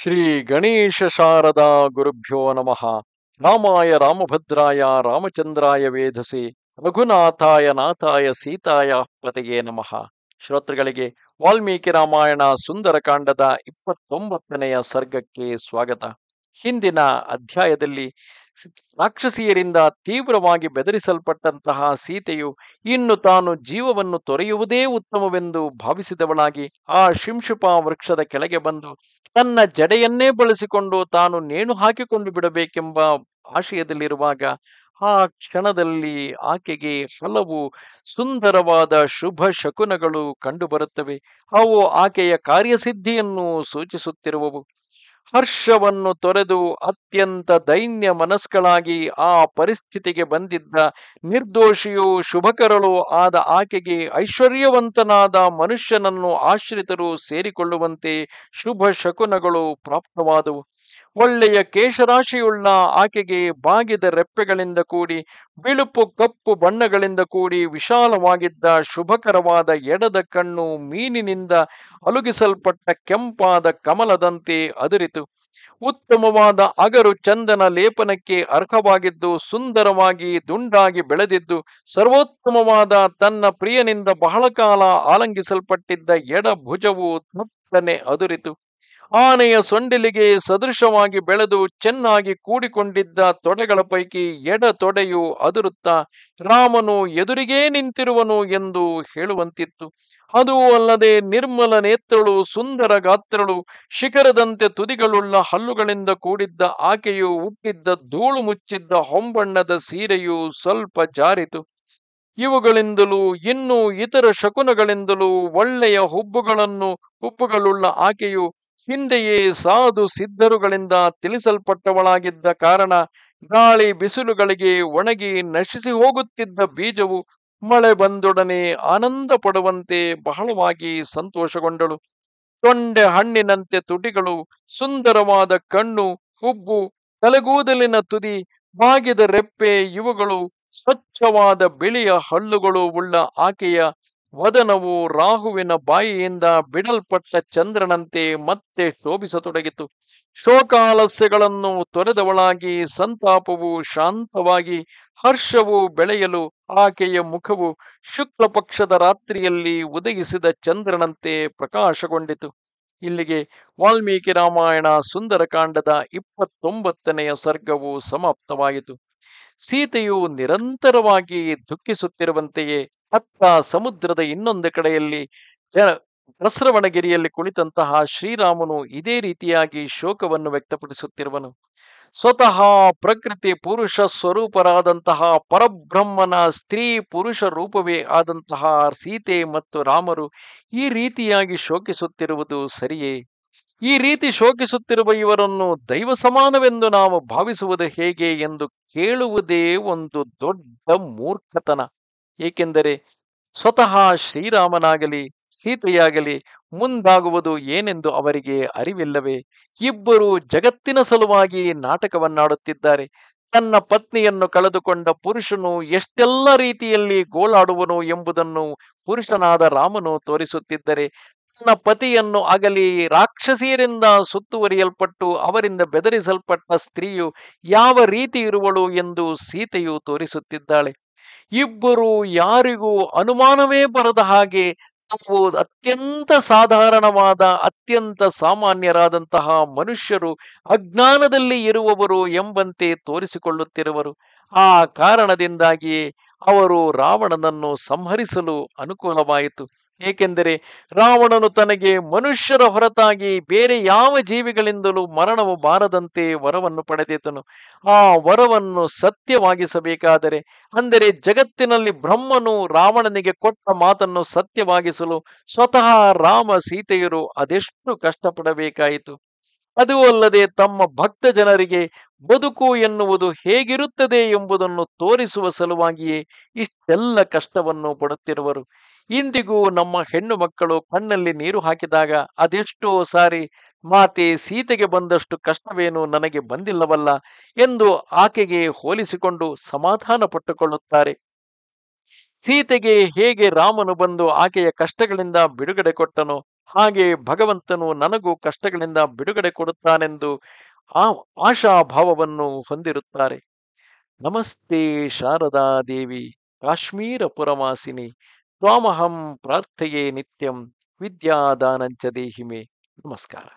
ಶ್ರೀ ಗಣೇಶ ಶಾರದಾ ಗುರುಭ್ಯೋ ನಮಃ ರಾಮಾಯ ರಾಮಭದ್ರಾಯ ರಾಮಚಂದ್ರಾಯ ವೇಧಸಿ ರಘುನಾಥಾಯ ನಾಥಾಯ ಸೀತಾಯ ಪತೆಯೇ ನಮಃ ಶ್ರೋತೃಗಳಿಗೆ ವಾಲ್ಮೀಕಿ ರಾಮಾಯಣ ಸುಂದರಕಾಂಡದ ಇಪ್ಪತ್ತೊಂಬತ್ತನೆಯ ಸರ್ಗಕ್ಕೆ ಸ್ವಾಗತ ಹಿಂದಿನ ಅಧ್ಯಾಯದಲ್ಲಿ ರಾಕ್ಷಸಿಯರಿಂದ ತೀವ್ರವಾಗಿ ಬೆದರಿಸಲ್ಪಟ್ಟಂತಹ ಸೀತೆಯು ಇನ್ನು ತಾನು ಜೀವವನ್ನು ತೊರೆಯುವುದೇ ಉತ್ತಮವೆಂದು ಭಾವಿಸಿದವಳಾಗಿ ಆ ಶಿಂಶುಪ ವೃಕ್ಷದ ಕೆಳಗೆ ಬಂದು ತನ್ನ ಜಡೆಯನ್ನೇ ಬಳಸಿಕೊಂಡು ತಾನು ನೇಣು ಹಾಕಿಕೊಂಡು ಬಿಡಬೇಕೆಂಬ ಆಶಯದಲ್ಲಿರುವಾಗ ಆ ಕ್ಷಣದಲ್ಲಿ ಆಕೆಗೆ ಹಲವು ಸುಂದರವಾದ ಶುಭ ಶಕುನಗಳು ಕಂಡುಬರುತ್ತವೆ ಅವು ಆಕೆಯ ಕಾರ್ಯಸಿದ್ಧಿಯನ್ನು ಸೂಚಿಸುತ್ತಿರುವವು ಹರ್ಷವನ್ನು ತೊರೆದು ಅತ್ಯಂತ ದೈನ್ಯ ಮನಸ್ಕಳಾಗಿ ಆ ಪರಿಸ್ಥಿತಿಗೆ ಬಂದಿದ್ದ ನಿರ್ದೋಷಿಯು ಶುಭಕರಳು ಆದ ಆಕೆಗೆ ಐಶ್ವರ್ಯವಂತನಾದ ಮನುಷ್ಯನನ್ನು ಆಶ್ರಿತರು ಸೇರಿಕೊಳ್ಳುವಂತೆ ಶುಭ ಶಕುನಗಳು ಪ್ರಾಪ್ತವಾದವು ಒಳ್ಳೆಯ ಕೇಶರಾಶಿಯುಳ್ಳ ಆಕೆಗೆ ಬಾಗಿದ ರೆಪ್ಪೆಗಳಿಂದ ಕೂಡಿ ಬಿಳುಪು ಕಪ್ಪು ಬಣ್ಣಗಳಿಂದ ಕೂಡಿ ವಿಶಾಲವಾಗಿದ್ದ ಶುಭಕರವಾದ ಎಡದ ಕಣ್ಣು ಮೀನಿನಿಂದ ಅಲುಗಿಸಲ್ಪಟ್ಟ ಕೆಂಪಾದ ಕಮಲದಂತೆ ಅದುರಿತು ಉತ್ತಮವಾದ ಅಗರು ಚಂದನ ಲೇಪನಕ್ಕೆ ಅರ್ಹವಾಗಿದ್ದು ಸುಂದರವಾಗಿ ದುಂಡಾಗಿ ಬೆಳೆದಿದ್ದು ಸರ್ವೋತ್ತಮವಾದ ತನ್ನ ಪ್ರಿಯನಿಂದ ಬಹಳ ಕಾಲ ಆಲಂಗಿಸಲ್ಪಟ್ಟಿದ್ದ ಎಡ ಭುಜವು ಅದುರಿತು ಆನೆಯ ಸೊಂಡಿಲಿಗೆ ಸದೃಶವಾಗಿ ಬೆಳೆದು ಚೆನ್ನಾಗಿ ಕೂಡಿಕೊಂಡಿದ್ದ ತೊಡೆಗಳ ಪೈಕಿ ಎಡ ತೊಡೆಯು ಅದುರುತ್ತ ರಾಮನು ಎದುರಿಗೇ ನಿಂತಿರುವನು ಎಂದು ಹೇಳುವಂತಿತ್ತು ಅದೂ ಅಲ್ಲದೆ ನಿರ್ಮಲ ನೇತ್ರಳು ಸುಂದರ ಗಾತ್ರಳು ಶಿಖರದಂತೆ ತುದಿಗಳುಳ್ಳ ಹಲ್ಲುಗಳಿಂದ ಕೂಡಿದ್ದ ಆಕೆಯು ಹುಟ್ಟಿದ್ದ ಧೂಳು ಮುಚ್ಚಿದ್ದ ಹೊಂಬಣ್ಣದ ಸೀರೆಯು ಸ್ವಲ್ಪ ಜಾರಿತು ಇವುಗಳಿಂದಲೂ ಇನ್ನೂ ಇತರ ಶಕುನಗಳಿಂದಲೂ ಒಳ್ಳೆಯ ಹುಬ್ಬುಗಳನ್ನು ಹುಬ್ಬುಗಳುಳ್ಳ ಆಕೆಯು ಹಿಂದೆಯೇ ಸಾಧು ಸಿದ್ಧರುಗಳಿಂದ ತಿಳಿಸಲ್ಪಟ್ಟವಳಾಗಿದ್ದ ಕಾರಣ ಗಾಳಿ ಬಿಸಿಲುಗಳಿಗೆ ಒಣಗಿ ನಶಿಸಿ ಹೋಗುತ್ತಿದ್ದ ಬೀಜವು ಮಳೆ ಬಂದೊಡನೆ ಆನಂದ ಪಡುವಂತೆ ಬಹಳವಾಗಿ ಸಂತೋಷಗೊಂಡಳು ತೊಂಡೆ ಹಣ್ಣಿನಂತೆ ತುಟಿಗಳು ಸುಂದರವಾದ ಕಣ್ಣು ಹುಬ್ಬು ತಲೆಗೂದಲಿನ ತುದಿ ಬಾಗಿದ ರೆಪ್ಪೆ ಇವುಗಳು ಸ್ವಚ್ಛವಾದ ಬಿಳಿಯ ಹಲ್ಲುಗಳು ಉಳ್ಳ ಆಕೆಯ ವದನವು ರಾಹುವಿನ ಬಾಯಿಯಿಂದ ಬಿಡಲ್ಪಟ್ಟ ಚಂದ್ರನಂತೆ ಮತ್ತೆ ಶೋಭಿಸತೊಡಗಿತು ಶೋಕಾಲಸ್ಯಗಳನ್ನು ತೊರೆದವಳಾಗಿ ಸಂತಾಪವು ಶಾಂತವಾಗಿ ಹರ್ಷವು ಬೆಳೆಯಲು ಆಕೆಯ ಮುಖವು ಶುಕ್ಲ ಪಕ್ಷದ ರಾತ್ರಿಯಲ್ಲಿ ಉದಯಿಸಿದ ಚಂದ್ರನಂತೆ ಪ್ರಕಾಶಗೊಂಡಿತು ಇಲ್ಲಿಗೆ ವಾಲ್ಮೀಕಿ ರಾಮಾಯಣ ಸುಂದರಕಾಂಡದ ಇಪ್ಪತ್ತೊಂಬತ್ತನೆಯ ಸರ್ಗವು ಸಮಾಪ್ತವಾಯಿತು ಸೀತೆಯು ನಿರಂತರವಾಗಿ ದುಃಖಿಸುತ್ತಿರುವಂತೆಯೇ ಅತ್ತ ಸಮುದ್ರದ ಇನ್ನೊಂದು ಕಡೆಯಲ್ಲಿ ಜನ ಪ್ರಸ್ರವಣಗಿರಿಯಲ್ಲಿ ಕುಳಿತಂತಹ ಶ್ರೀರಾಮನು ಇದೇ ರೀತಿಯಾಗಿ ಶೋಕವನ್ನು ವ್ಯಕ್ತಪಡಿಸುತ್ತಿರುವನು ಸ್ವತಃ ಪ್ರಕೃತಿ ಪುರುಷ ಸ್ವರೂಪರಾದಂತಹ ಪರಬ್ರಹ್ಮನ ಸ್ತ್ರೀ ಪುರುಷ ರೂಪವೇ ಆದಂತಹ ಸೀತೆ ಮತ್ತು ರಾಮರು ಈ ರೀತಿಯಾಗಿ ಶೋಕಿಸುತ್ತಿರುವುದು ಸರಿಯೇ ಈ ರೀತಿ ಶೋಕಿಸುತ್ತಿರುವ ಇವರನ್ನು ದೈವ ಸಮಾನವೆಂದು ನಾವು ಭಾವಿಸುವುದು ಹೇಗೆ ಎಂದು ಕೇಳುವುದೇ ಒಂದು ದೊಡ್ಡ ಮೂರ್ಖತನ ಏಕೆಂದರೆ ಸ್ವತಃ ಶ್ರೀರಾಮನಾಗಲಿ ಸೀತೆಯಾಗಲಿ ಮುಂದಾಗುವುದು ಏನೆಂದು ಅವರಿಗೆ ಅರಿವಿಲ್ಲವೇ ಇಬ್ಬರು ಜಗತ್ತಿನ ಸಲುವಾಗಿ ನಾಟಕವನ್ನಾಡುತ್ತಿದ್ದಾರೆ ತನ್ನ ಪತ್ನಿಯನ್ನು ಕಳೆದುಕೊಂಡ ಪುರುಷನು ಎಷ್ಟೆಲ್ಲ ರೀತಿಯಲ್ಲಿ ಗೋಳಾಡುವನು ಎಂಬುದನ್ನು ಪುರುಷನಾದ ರಾಮನು ತೋರಿಸುತ್ತಿದ್ದರೆ ತನ್ನ ಪತಿಯನ್ನು ಅಗಲಿ ರಾಕ್ಷಸಿಯರಿಂದ ಸುತ್ತುವರಿಯಲ್ಪಟ್ಟು ಅವರಿಂದ ಬೆದರಿಸಲ್ಪಟ್ಟ ಸ್ತ್ರೀಯು ಯಾವ ರೀತಿ ಇರುವಳು ಎಂದು ಸೀತೆಯು ತೋರಿಸುತ್ತಿದ್ದಾಳೆ ಇಬ್ಬರು ಯಾರಿಗೂ ಅನುಮಾನವೇ ಬರದ ಹಾಗೆ ತಾವು ಅತ್ಯಂತ ಸಾಧಾರಣವಾದ ಅತ್ಯಂತ ಸಾಮಾನ್ಯರಾದಂತಹ ಮನುಷ್ಯರು ಅಜ್ಞಾನದಲ್ಲಿ ಇರುವವರು ಎಂಬಂತೆ ತೋರಿಸಿಕೊಳ್ಳುತ್ತಿರುವರು ಆ ಕಾರಣದಿಂದಾಗಿ ಅವರು ರಾವಣನನ್ನು ಸಂಹರಿಸಲು ಅನುಕೂಲವಾಯಿತು ಏಕೆಂದರೆ ರಾವಣನು ತನಗೆ ಮನುಷ್ಯರ ಹೊರತಾಗಿ ಬೇರೆ ಯಾವ ಜೀವಿಗಳಿಂದಲೂ ಮರಣವು ಬಾರದಂತೆ ವರವನ್ನು ಪಡೆದಿದ್ದನು ಆ ವರವನ್ನು ಸತ್ಯವಾಗಿಸಬೇಕಾದರೆ ಅಂದರೆ ಜಗತ್ತಿನಲ್ಲಿ ಬ್ರಹ್ಮನು ರಾವಣನಿಗೆ ಕೊಟ್ಟ ಮಾತನ್ನು ಸತ್ಯವಾಗಿಸಲು ಸ್ವತಃ ರಾಮ ಸೀತೆಯರು ಅದೆಷ್ಟು ಕಷ್ಟಪಡಬೇಕಾಯಿತು ಅದೂ ಅಲ್ಲದೆ ತಮ್ಮ ಭಕ್ತ ಜನರಿಗೆ ಬದುಕು ಎನ್ನುವುದು ಹೇಗಿರುತ್ತದೆ ಎಂಬುದನ್ನು ತೋರಿಸುವ ಸಲುವಾಗಿಯೇ ಇಷ್ಟೆಲ್ಲ ಕಷ್ಟವನ್ನು ಪಡುತ್ತಿರುವರು ಇಂದಿಗೂ ನಮ್ಮ ಹೆಣ್ಣು ಮಕ್ಕಳು ಕಣ್ಣಲ್ಲಿ ನೀರು ಹಾಕಿದಾಗ ಅದೆಷ್ಟೋ ಸಾರಿ ಮಾತೆ ಸೀತೆಗೆ ಬಂದಷ್ಟು ಕಷ್ಟವೇನು ನನಗೆ ಬಂದಿಲ್ಲವಲ್ಲ ಎಂದು ಆಕೆಗೆ ಹೋಲಿಸಿಕೊಂಡು ಸಮಾಧಾನ ಪಟ್ಟುಕೊಳ್ಳುತ್ತಾರೆ ಸೀತೆಗೆ ಹೇಗೆ ರಾಮನು ಬಂದು ಆಕೆಯ ಕಷ್ಟಗಳಿಂದ ಬಿಡುಗಡೆ ಕೊಟ್ಟನು ಹಾಗೆ ಭಗವಂತನು ನನಗೂ ಕಷ್ಟಗಳಿಂದ ಬಿಡುಗಡೆ ಕೊಡುತ್ತಾನೆಂದು ಆ ಆಶಾಭಾವವನ್ನು ಹೊಂದಿರುತ್ತಾರೆ ನಮಸ್ತೆ ಶಾರದಾ ದೇವಿ ಪುರವಾಸಿನಿ ತ್ವಾಮಹಂ ಪ್ರಾರ್ಥೆಯೇ ನಿತ್ಯಂ ವಿದ್ಯಾದಾನಂಚ ದೇಹಿಮೆ ನಮಸ್ಕಾರ